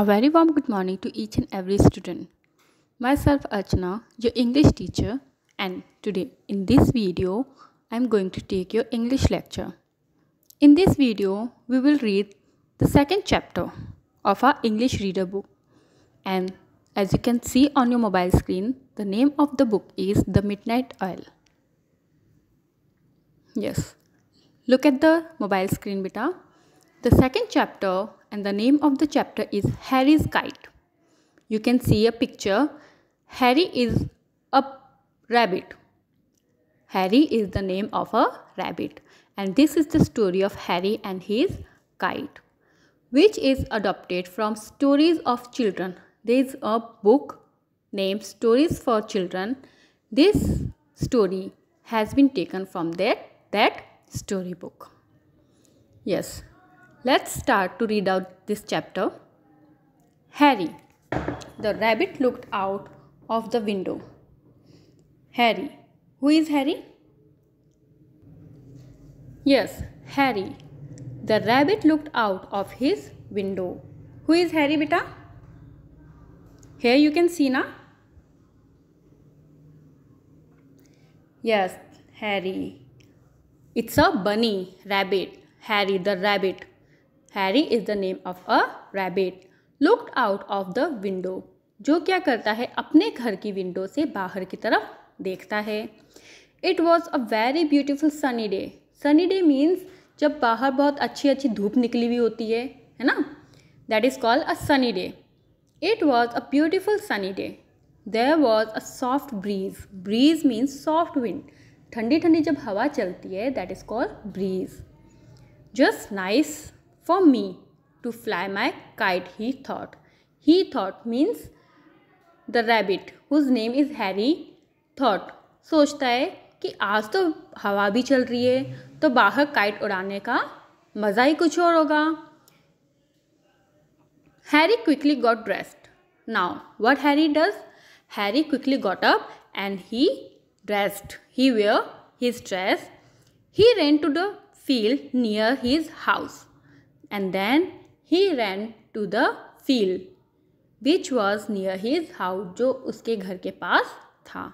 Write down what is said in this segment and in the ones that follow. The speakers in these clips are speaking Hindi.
A very warm good morning to each and every student. Myself Archana, your English teacher, and today in this video, I am going to take your English lecture. In this video, we will read the second chapter of our English reader book. And as you can see on your mobile screen, the name of the book is The Midnight Oil. Yes, look at the mobile screen, beta. The second chapter and the name of the chapter is Harry's Kite. You can see a picture. Harry is a rabbit. Harry is the name of a rabbit. And this is the story of Harry and his kite, which is adopted from Stories of Children. There is a book named Stories for Children. This story has been taken from that, that storybook. Yes, Let's start to read out this chapter. Harry. The rabbit looked out of the window. Harry. Who is Harry? Yes, Harry. The rabbit looked out of his window. Who is Harry, beta? Here you can see now. Yes, Harry. It's a bunny rabbit. Harry the rabbit. Harry is the name of a rabbit looked out of the window जो क्या करता है अपने घर की विंडो से बाहर की तरफ देखता है it was a very beautiful sunny day sunny day means जब बाहर बहुत अच्छी अच्छी धूप निकली हुई होती है है ना that is called a sunny day it was a beautiful sunny day there was a soft breeze breeze means soft wind ठंडी ठंडी जब हवा चलती है that is called breeze just nice for me to fly my kite he thought he thought means the rabbit whose name is Harry thought सोचता है कि आज तो हवा भी चल रही है तो बाहर काइट उड़ाने का मज़ा ही कुछ और होगा Harry quickly got dressed now what Harry does Harry quickly got up and he dressed he wear his dress he ran to the field near his house and then he ran to the field which was near his house जो उसके घर के पास था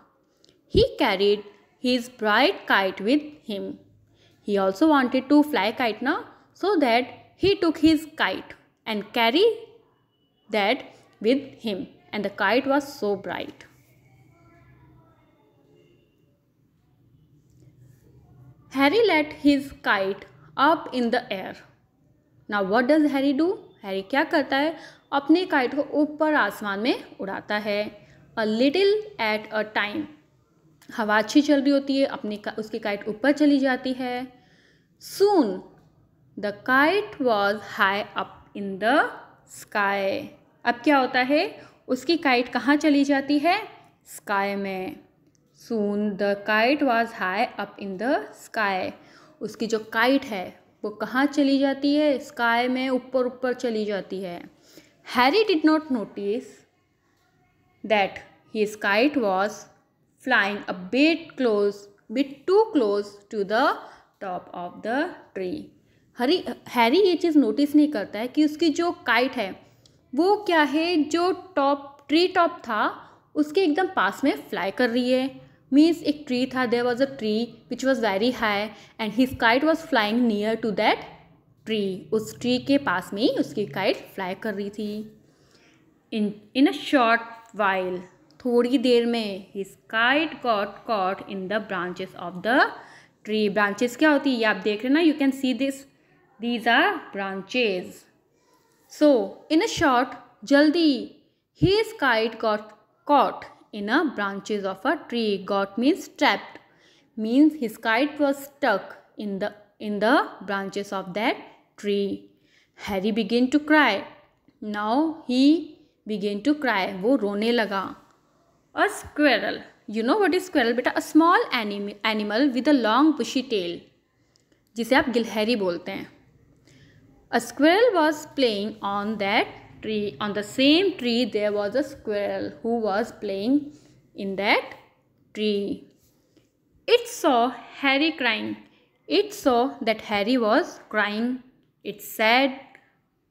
He carried his bright kite with him. He also wanted to fly kite now so that he took his kite and carry that with him and the kite was so bright. Harry let his kite up in the air ना what does Harry do Harry क्या करता है अपने काइट को ऊपर आसमान में उड़ाता है a little at a time हवा अच्छी चल रही होती है अपनी का, उसकी काइट ऊपर चली जाती है soon the kite was high up in the sky अब क्या होता है उसकी काइट कहाँ चली जाती है स्काई में soon the kite was high up in the sky उसकी जो काइट है वो कहाँ चली जाती है स्काई में ऊपर ऊपर चली जाती है Harry did not notice that he kite was flying a bit close bit too close to the top of the tree Harry Harry ये चीज़ नोटिस नहीं करता है कि उसकी जो काइट है वो क्या है जो टॉप ट्री टॉप था उसके एकदम पास में फ्लाई कर रही है means ek tree tha there was a tree which was very high and his kite was flying near to that tree उस tree के पास में ही उसकी kite fly कर रही थी in in a short while थोड़ी देर में his kite got caught in the branches of the tree branches क्या होती है ये आप देख रहे ना you can see this these are branches so in a short जल्दी his kite got caught in a branches of a tree. Got means trapped. Means his kite was stuck in the in the branches of that tree. Harry began to cry. Now he began to cry. wo rone laga A squirrel. You know what is squirrel? beta a small animal animal with a long bushy tail. jise aap gilhari bolte hain A squirrel was playing on that tree on the same tree there was a squirrel who was playing in that tree it saw harry crying it saw that harry was crying it said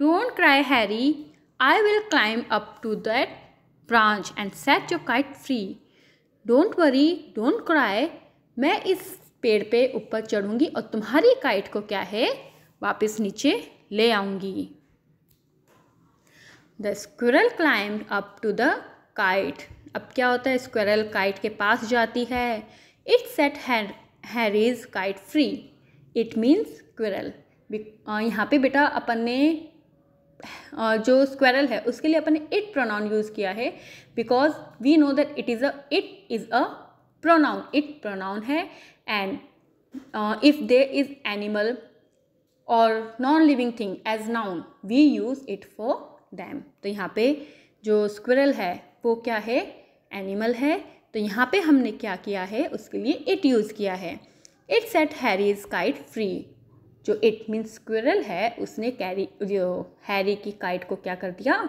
don't cry harry i will climb up to that branch and set your kite free don't worry don't cry मैं इस पेड़ पे ऊपर चढ़ूंगी और तुम्हारी काइट को क्या है वापस नीचे ले आऊँगी the squirrel climb up to the kite अब क्या होता है स्क्विरल काइट के पास जाती है it set Harry's kite free it means squirrel यहाँ पे बेटा अपन ने जो स्क्वेरल है उसके लिए अपन ने इट प्रोनाउन यूज़ किया है because we know that it is a it is a pronoun it pronoun है and if there is animal और non living thing as noun we use it for them तो यहाँ पे जो स्क्विरल है वो क्या है एनिमल है तो यहाँ पे हमने क्या किया है उसके लिए इट यूज़ किया है it set Harry's kite free जो इट मीन्स स्क्विरल है उसने कैरी जो हैरी की काइट को क्या कर दिया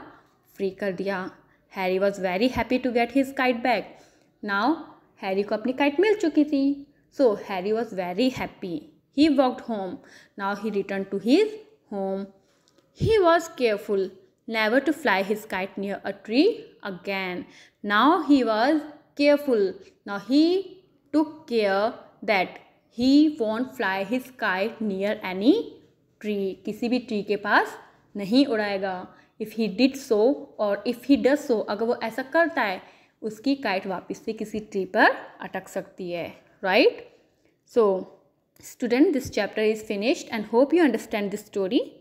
फ्री कर दिया Harry was very happy to get his kite back now Harry को अपनी काइट मिल चुकी थी so Harry was very happy he walked home now he return to his home he was careful never to fly his kite near a tree again. Now he was careful. Now he took care that he won't fly his kite near any tree. Kisi bhi tree ke paas nahi udayega. If he did so or if he does so, agar wo aisa karta hai, uski kite wapis se kisi tree par atak sakti hai. Right? So, student, this chapter is finished and hope you understand this story.